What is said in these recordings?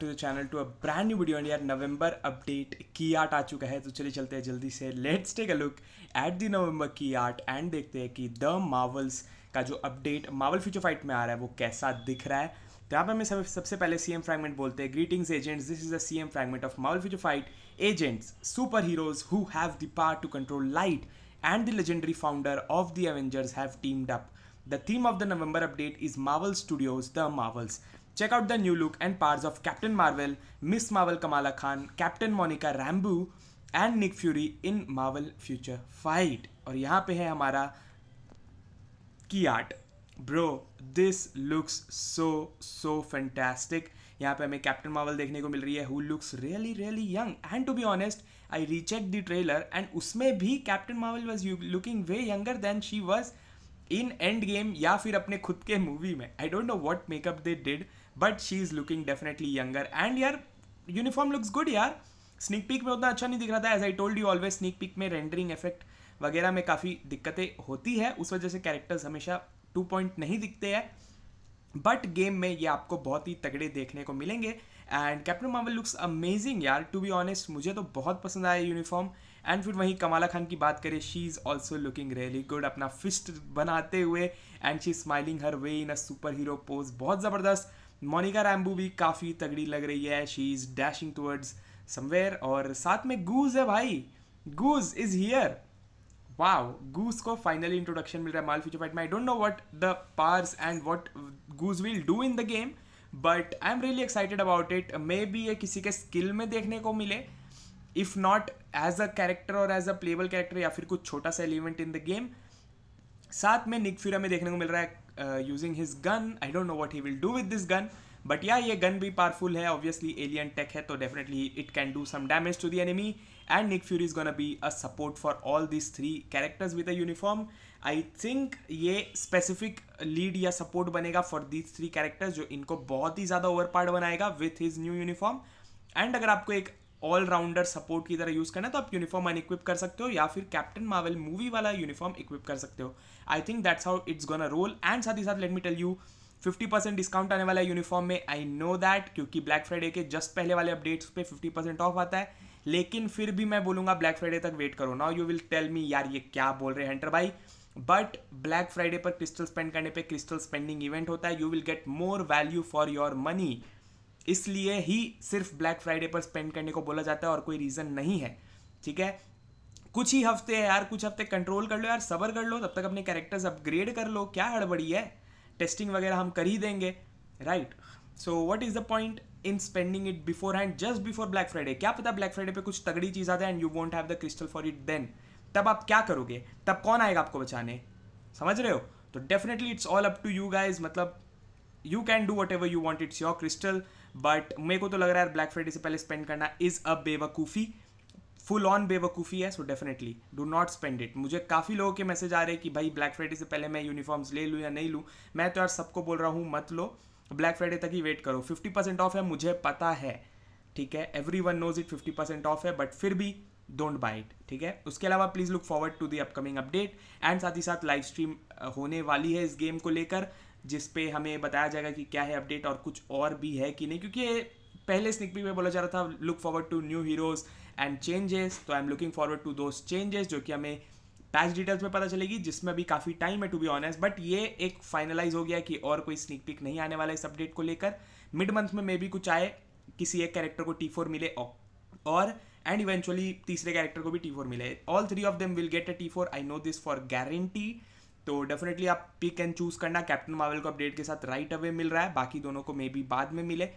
To the channel to a brand new video and यार November update की art आ चुका है तो चलिए चलते हैं जल्दी से let's take a look at the November key art and देखते हैं कि द मावल्स का जो अपडेट मावल फ्यूचर फाइट में आ रहा है वो कैसा दिख रहा है तो यहाँ पर हमें सब, सबसे पहले सी एम फ्रैगमेंट बोलते हैं greetings agents this is the M fragment of Marvel future fight agents super heroes who have the power to control light and the legendary founder of the Avengers have teamed up The theme of the November update is Marvel Studios The Marvels. Check out the new look and parts of Captain Marvel, Miss Marvel Kamala Khan, Captain Monica Rambo and Nick Fury in Marvel future fight और यहाँ पे है हमारा key art bro this looks so so fantastic यहाँ पे हमें captain Maval देखने को मिल रही है who looks really really young and to be honest I recheck the trailer and उसमें भी Captain Marvel was looking way younger than she was in Endgame या फिर अपने खुद के मूवी में I don't know what makeup they did but she is looking definitely younger and यार uniform looks good यार स्निक पिक में उतना अच्छा नहीं दिख रहा था as I told you always sneak peek में रेंडरिंग इफेक्ट वगैरह में काफ़ी दिक्कतें होती है उस वजह से कैरेक्टर्स हमेशा टू पॉइंट नहीं दिखते हैं बट गेम में ये आपको बहुत ही तगड़े देखने को मिलेंगे and Captain Marvel looks amazing यार टू बी ऑनेस्ट मुझे तो बहुत पसंद आया यूनिफॉर्म एंड फिर वहीं कमाला खान की बात करें she is also looking really good अपना फिस्ट बनाते हुए and she smiling her way in a super hero pose बहुत ज़बरदस्त मोनिका रैम्बू भी काफ़ी तगड़ी लग रही है she is dashing towards somewhere और साथ में गूज है भाई गूज इज़ हियर वाव गूज को फाइनली इंट्रोडक्शन मिल रहा है माल फ्यूचर फाइट में I don't know what the powers and what Goose will do in the game but I am really excited about it maybe ये किसी के स्किल में देखने को मिले if not as a character और as a playable character या फिर कुछ छोटा सा एलिमेंट इन द गेम साथ में निक फ्यूरा में देखने को मिल रहा है using his gun I don't know what he will do with this gun but या ये गन भी पावरफुल है ऑब्वियसली एलियन टेक है तो definitely it can do some damage to the enemy and Nick Fury is gonna be a support for all this three characters with a uniform I think ये specific lead या support बनेगा for these three characters जो इनको बहुत ही ज़्यादा over part बनाएगा with his new uniform and अगर आपको एक ऑलराउंडर सपोर्ट की तरह यूज़ करना है तो आप यूनिफॉर्म इक्विप कर सकते हो या फिर कैप्टन मावल मूवी वाला यूनिफॉर्म इक्विप कर सकते हो I think that's how it's a role and साथ ही साथ let me tell you fifty percent discount आने वाला है यूनिफॉर्म में आई नो दैट क्योंकि ब्लैक फ्राइडे के जस्ट पहले वाले अपडेट्स पे फिफ्टी परसेंट ऑफ आता है लेकिन फिर भी मैं बोलूँगा ब्लैक फ्राइडे तक वेट करो now you will tell me यार ये क्या बोल रहे हैं हंटर भाई बट ब्लैक फ्राइडे पर क्रिस्टल स्पेंड करने पे क्रिस्टल स्पेंडिंग इवेंट होता है you will get more value for your money इसलिए ही सिर्फ ब्लैक फ्राइडे पर स्पेंड करने को बोला जाता है और कोई रीज़न नहीं है ठीक है कुछ ही हफ्ते है यार कुछ हफ्ते कंट्रोल कर लो यार सबर कर लो तब तक अपने कैरेक्टर्स अपग्रेड कर लो क्या हड़बड़ी है टेस्टिंग वगैरह हम कर ही देंगे right so what is the point in spending it beforehand just before Black Friday क्या पता ब्लैक फ्राइडे पे कुछ तगड़ी चीज़ आता है and you won't have the crystal for it then तब आप क्या करोगे तब कौन आएगा आपको बचाने समझ रहे हो तो definitely it's all up to you guys मतलब you can do whatever you want it's your crystal but मेरे को तो लग रहा है ब्लैक फ्राइडे से पहले स्पेंड करना इज़ अ बेवकूफ़ी फुल ऑन बेवकूफ़ी है so definitely do not spend it मुझे काफ़ी लोगों के मैसेज आ रहे हैं कि भाई ब्लैक फ्राइडे से पहले मैं यूनिफॉर्म्स ले लूँ या नहीं लूँ मैं तो यार सबको बोल रहा हूँ मत लो ब्लैक फ्राइडे तक ही वेट करो फिफ्टी परसेंट ऑफ है मुझे पता है ठीक है everyone knows it fifty percent off है बट फिर भी डोंट बाई इट ठीक है उसके अलावा please look forward to the upcoming update and साथ ही साथ लाइव स्ट्रीम होने वाली है इस गेम को लेकर जिस पे हमें बताया जाएगा कि क्या है अपडेट और कुछ और भी है कि नहीं क्योंकि पहले स्निक में बोला जा रहा था look forward to new heroes and changes तो I am looking forward to those changes जो कि हमें पैच डिटेल्स में पता चलेगी जिसमें भी काफ़ी टाइम है टू बी ऑनेस्ट बट ये एक फाइनलाइज हो गया कि और कोई स्निक पिक नहीं आने वाला इस अपडेट को लेकर मिड मंथ में मे भी कुछ आए किसी एक कैरेक्टर को टी फोर मिले और एंड इवेंचुअली तीसरे कैरेक्टर को भी टी फोर मिले all three of them will get a T four I know this for guarantee तो डेफिनेटली आप पिक एंड चूज़ करना कैप्टन मार्वल को अपडेट के साथ राइट अवे मिल रहा है बाकी दोनों को मे बी बाद में मिले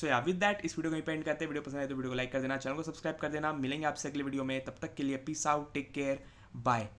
सो या विद दैट इस वीडियो को पेंट करते हैं वीडियो पसंद आए तो वीडियो को लाइक कर देना चैनल को सब्सक्राइब कर देना मिलेंगे आपसे अगले वीडियो में तब तक के लिए peace out take care bye